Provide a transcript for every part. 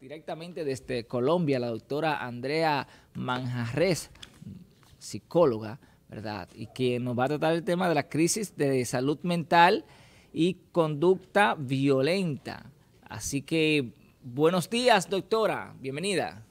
Directamente desde Colombia, la doctora Andrea Manjarres, psicóloga, ¿verdad? Y que nos va a tratar el tema de la crisis de salud mental y conducta violenta. Así que, buenos días, doctora. Bienvenida.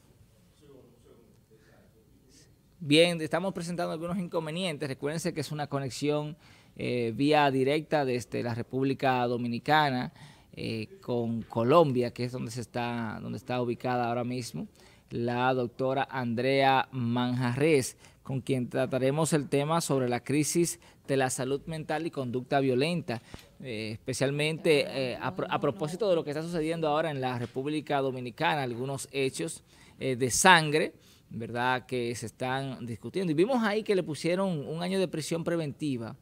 Bien, estamos presentando algunos inconvenientes. Recuérdense que es una conexión eh, vía directa desde la República Dominicana. Eh, con Colombia, que es donde, se está, donde está ubicada ahora mismo la doctora Andrea Manjarres, con quien trataremos el tema sobre la crisis de la salud mental y conducta violenta, eh, especialmente eh, a, propósito de lo que está sucediendo ahora en la República Dominicana, algunos hechos de sangre. ¿Verdad? Que se están discutiendo. Y vimos ahí que le pusieron un año de prisión preventiva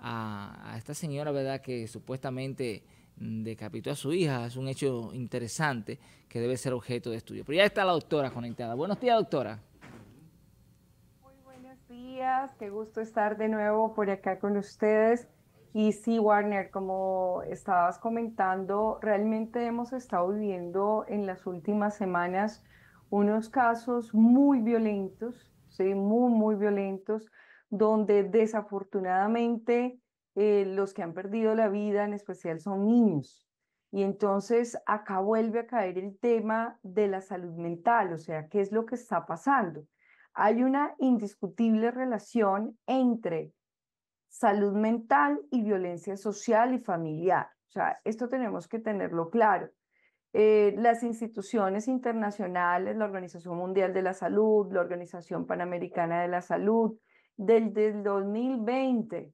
a, a esta señora, ¿verdad? Que supuestamente decapitó a su hija. Es un hecho interesante que debe ser objeto de estudio. Pero ya está la doctora conectada. Buenos días, doctora. Muy buenos días. Qué gusto estar de nuevo por acá con ustedes. Y sí, Warner, como estabas comentando, realmente hemos estado viviendo en las últimas semanas unos casos muy violentos, ¿sí? muy, muy violentos, donde desafortunadamente eh, los que han perdido la vida en especial son niños. Y entonces acá vuelve a caer el tema de la salud mental, o sea, qué es lo que está pasando. Hay una indiscutible relación entre salud mental y violencia social y familiar. O sea, esto tenemos que tenerlo claro. Eh, las instituciones internacionales, la Organización Mundial de la Salud, la Organización Panamericana de la Salud, desde el 2020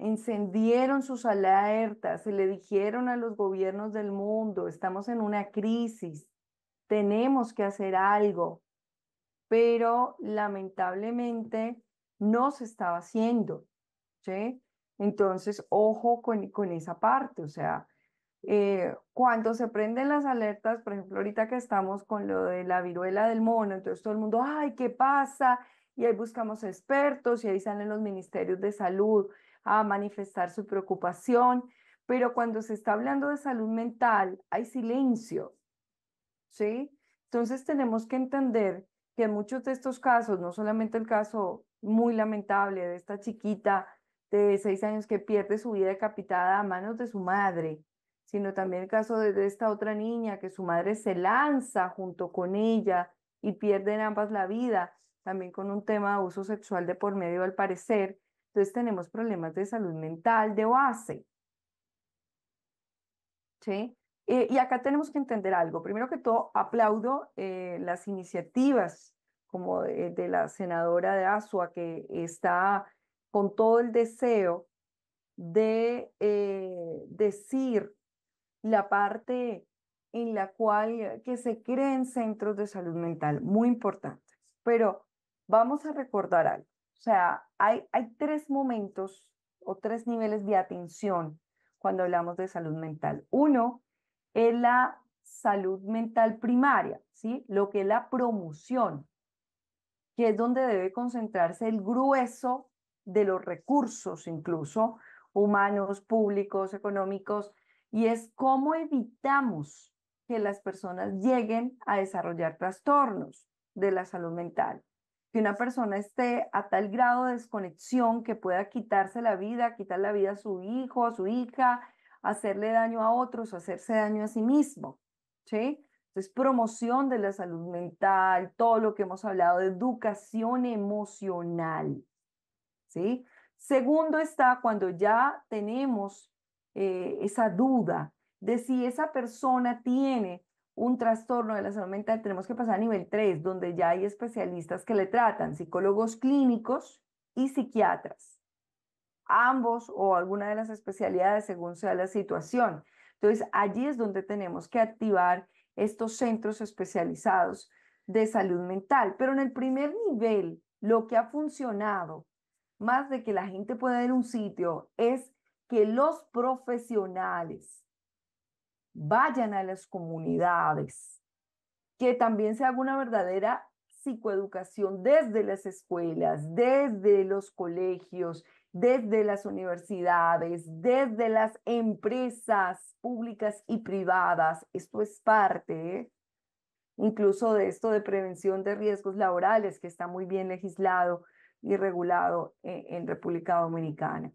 encendieron sus alertas se le dijeron a los gobiernos del mundo, estamos en una crisis, tenemos que hacer algo, pero lamentablemente no se estaba haciendo. ¿sí? Entonces, ojo con, con esa parte, o sea, eh, cuando se prenden las alertas, por ejemplo, ahorita que estamos con lo de la viruela del mono, entonces todo el mundo, ay, ¿qué pasa? Y ahí buscamos expertos y ahí salen los ministerios de salud a manifestar su preocupación, pero cuando se está hablando de salud mental hay silencio, ¿sí? Entonces tenemos que entender que en muchos de estos casos, no solamente el caso muy lamentable de esta chiquita de seis años que pierde su vida decapitada a manos de su madre, sino también el caso de, esta otra niña que su madre se lanza junto con ella y pierden ambas la vida, también con un tema de abuso sexual de por medio al parecer, entonces tenemos problemas de salud mental de base. Eh, y acá tenemos que entender algo. Primero que todo, aplaudo eh, las iniciativas como de, la senadora de Asua, que está con todo el deseo de eh, decir la parte en la cual que se creen centros de salud mental, muy importantes. Pero vamos a recordar algo. O sea, hay, tres momentos o tres niveles de atención cuando hablamos de salud mental. Uno es la salud mental primaria, ¿sí? Lo que es la promoción, que es donde debe concentrarse el grueso de los recursos, incluso humanos, públicos, económicos, y es cómo evitamos que las personas lleguen a desarrollar trastornos de la salud mental que una persona esté a tal grado de desconexión que pueda quitarse la vida, quitar la vida a su hijo, a su hija, hacerle daño a otros, hacerse daño a sí mismo. ¿sí? Entonces, promoción de la salud mental, todo lo que hemos hablado de educación emocional. ¿sí? Segundo está cuando ya tenemos eh, esa duda de si esa persona tiene un trastorno de la salud mental, tenemos que pasar a nivel 3, donde ya hay especialistas que le tratan, psicólogos clínicos y psiquiatras, ambos o alguna de las especialidades según sea la situación. Entonces, allí es donde tenemos que activar estos centros especializados de salud mental. Pero en el primer nivel, lo que ha funcionado, más de que la gente pueda ir a un sitio, es que los profesionales vayan a las comunidades, que también se haga una verdadera psicoeducación desde las escuelas, desde los colegios, desde las universidades, desde las empresas públicas y privadas. Esto es parte incluso de esto de prevención de riesgos laborales que está muy bien legislado y regulado eh, en República Dominicana.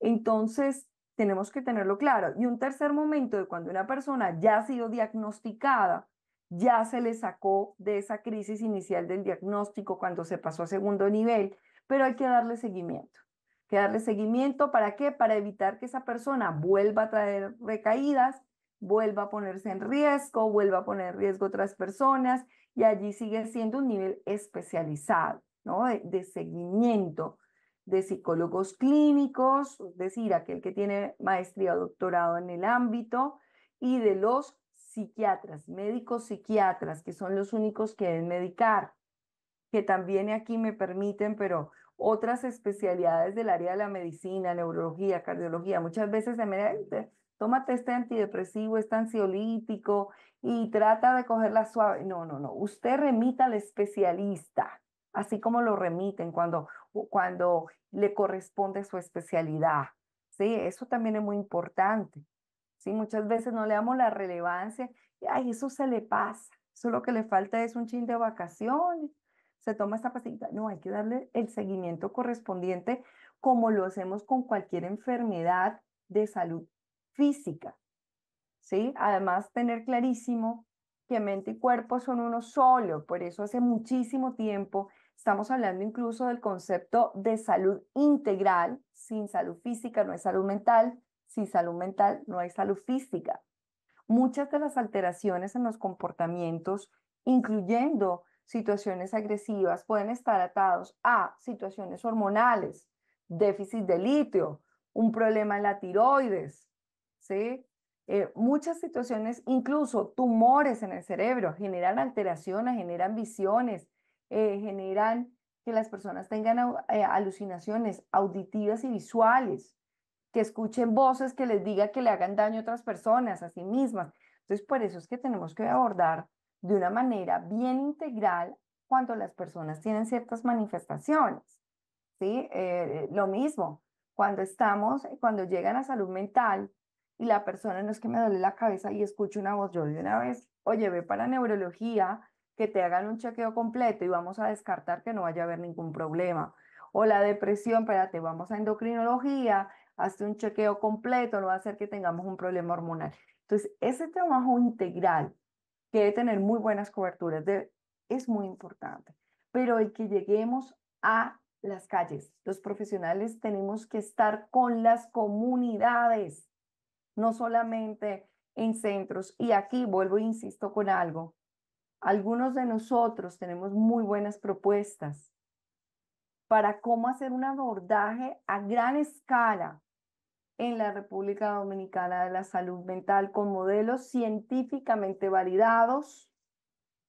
Entonces, tenemos que tenerlo claro. Y un tercer momento de cuando una persona ya ha sido diagnosticada, ya se le sacó de esa crisis inicial del diagnóstico cuando se pasó a segundo nivel, pero hay que darle seguimiento. que darle seguimiento para qué? Para evitar que esa persona vuelva a traer recaídas, vuelva a ponerse en riesgo, vuelva a poner en riesgo otras personas y allí sigue siendo un nivel especializado, ¿no? de seguimiento de psicólogos clínicos, es decir, aquel que tiene maestría o doctorado en el ámbito, y de los psiquiatras, médicos psiquiatras, que son los únicos que deben medicar, que también aquí me permiten, pero otras especialidades del área de la medicina, neurología, cardiología, muchas veces se me tómate este antidepresivo, este ansiolítico y trata de cogerla suave. No, no, no, usted remita al especialista así como lo remiten cuando, cuando le corresponde su especialidad. Sí, eso también es muy importante. Sí, muchas veces no le damos la relevancia. Y, ay, eso se le pasa. Eso lo que le falta es un chin de vacaciones. Se toma esta pasita No, hay que darle el seguimiento correspondiente como lo hacemos con cualquier enfermedad de salud física. ¿Sí? Además, tener clarísimo que mente y cuerpo son uno solo. Por eso hace muchísimo tiempo Estamos hablando incluso del concepto de salud integral. Sin salud física no hay salud mental. Sin salud mental no hay salud física. Muchas de las alteraciones en los comportamientos, incluyendo situaciones agresivas, pueden estar atados a situaciones hormonales, déficit de litio, un problema en la tiroides, ¿sí? Eh, muchas situaciones, incluso tumores en el cerebro, generan alteraciones, generan visiones, eh, generan que las personas tengan eh, alucinaciones auditivas y visuales, que escuchen voces que les diga que le hagan daño a otras personas, a sí mismas. Entonces, por eso es que tenemos que abordar de una manera bien integral cuando las personas tienen ciertas manifestaciones. ¿sí? Eh, lo mismo, cuando estamos, eh, cuando llegan a salud mental y la persona no es que me duele la cabeza y escucho una voz, yo de una vez, oye, ve para neurología que te hagan un chequeo completo y vamos a descartar que no vaya a haber ningún problema. O la depresión, espérate, vamos a endocrinología, hazte un chequeo completo, no va a ser que tengamos un problema hormonal. Entonces, ese trabajo integral que debe tener muy buenas coberturas es muy importante. Pero el que lleguemos a las calles, los profesionales tenemos que estar con las comunidades, no solamente en centros. Y aquí vuelvo e insisto con algo. Algunos de nosotros tenemos muy buenas propuestas para cómo hacer un abordaje a gran escala en la República Dominicana de la salud mental con modelos científicamente validados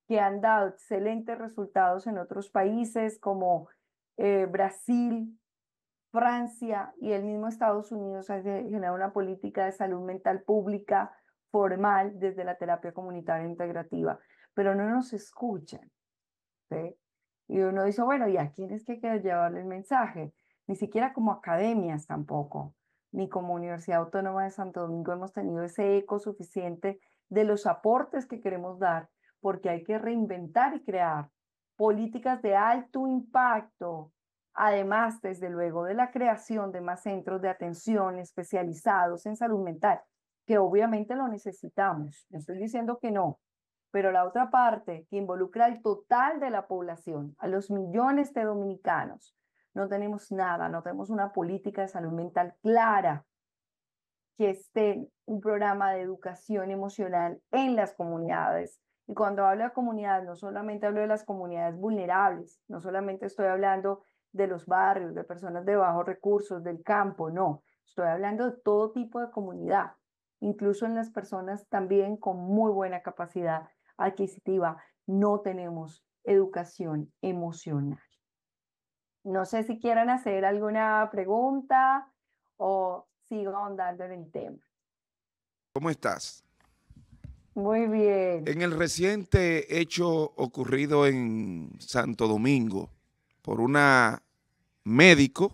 que han dado excelentes resultados en otros países como eh, Brasil, Francia y el mismo Estados Unidos ha generado una política de salud mental pública formal desde la terapia comunitaria integrativa pero no nos escuchan. Y uno dice, bueno, ¿y a quién es que hay que llevarle el mensaje? Ni siquiera como academias tampoco, ni como Universidad Autónoma de Santo Domingo hemos tenido ese eco suficiente de los aportes que queremos dar, porque hay que reinventar y crear políticas de alto impacto, además, desde luego, de la creación de más centros de atención especializados en salud mental, que obviamente lo necesitamos. No estoy diciendo que no, pero la otra parte, que involucra al total de la población, a los millones de dominicanos, no tenemos nada, no tenemos una política de salud mental clara que esté un programa de educación emocional en las comunidades. Y cuando hablo de comunidades, no solamente hablo de las comunidades vulnerables, no solamente estoy hablando de los barrios, de personas de bajos recursos, del campo, no, estoy hablando de todo tipo de comunidad, incluso en las personas también con muy buena capacidad adquisitiva, no tenemos educación emocional. No sé si quieran hacer alguna pregunta o sigo andando en el tema. ¿Cómo estás? Muy bien. En el reciente hecho ocurrido en Santo Domingo por una médico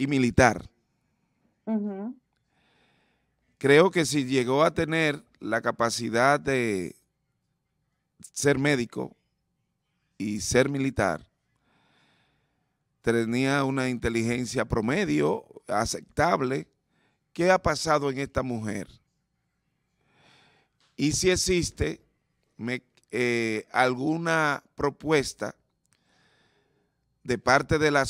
y militar, creo que si llegó a tener la capacidad de ser médico y ser militar, tenía una inteligencia promedio, aceptable. ¿Qué ha pasado en esta mujer? Y si existe eh, alguna propuesta de parte de la,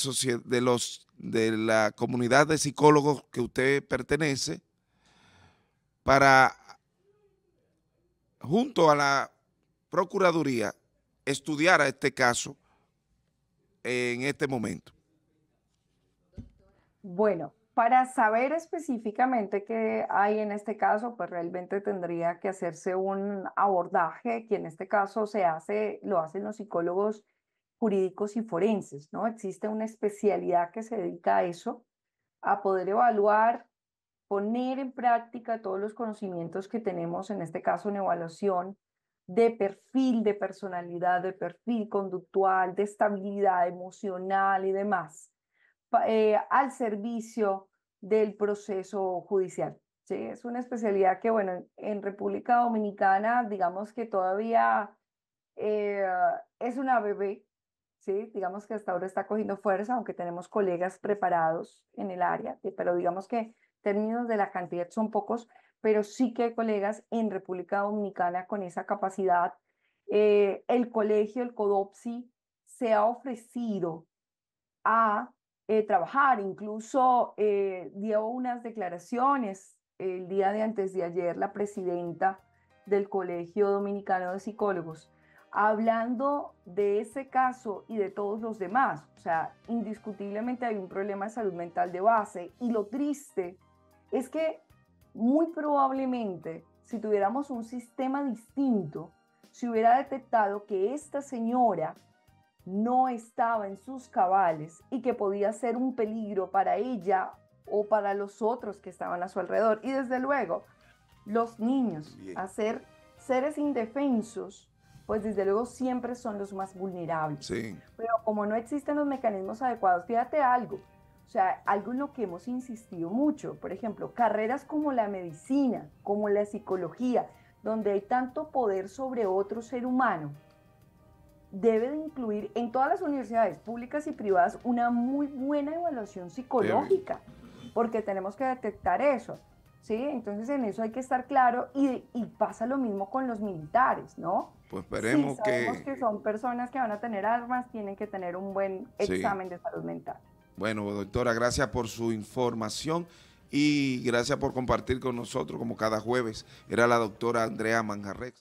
de, los, de la comunidad de psicólogos que usted pertenece para junto a la Procuraduría estudiar a este caso en este momento? Bueno, para saber específicamente qué hay en este caso, pues realmente tendría que hacerse un abordaje que en este caso se hace, lo hacen los psicólogos jurídicos y forenses, ¿no? Existe una especialidad que se dedica a eso, a poder evaluar poner en práctica todos los conocimientos que tenemos, en este caso en evaluación de perfil de personalidad, de perfil conductual, de estabilidad emocional y demás, eh, al servicio del proceso judicial. Es una especialidad que, bueno, en República Dominicana, digamos que todavía eh, es una bebé, ¿sí? digamos que hasta ahora está cogiendo fuerza, aunque tenemos colegas preparados en el área, eh, pero digamos que términos de la cantidad son pocos, pero sí que hay colegas en República Dominicana con esa capacidad. Eh, el colegio, el CODOPSI, se ha ofrecido a eh, trabajar. Incluso eh, dio unas declaraciones el día de antes de ayer la presidenta del Colegio Dominicano de Psicólogos, hablando de ese caso y de todos los demás. O sea, indiscutiblemente hay un problema de salud mental de base y lo triste es que muy probablemente si tuviéramos un sistema distinto, si hubiera detectado que esta señora no estaba en sus cabales y que podía ser un peligro para ella o para los otros que estaban a su alrededor. Y desde luego, los niños, a ser seres indefensos, pues desde luego siempre son los más vulnerables. Pero como no existen los mecanismos adecuados, fíjate algo, o sea, algo en lo que hemos insistido mucho, por ejemplo, carreras como la medicina, como la psicología, donde hay tanto poder sobre otro ser humano, debe de incluir en todas las universidades públicas y privadas una muy buena evaluación psicológica, porque tenemos que detectar eso. ¿sí? Entonces en eso hay que estar claro y, pasa lo mismo con los militares, ¿no? Pues esperemos sabemos que... son personas que van a tener armas, tienen que tener un buen examen de salud mental. Bueno, doctora, gracias por su información y gracias por compartir con nosotros como cada jueves. Era la doctora Andrea Manjarrex.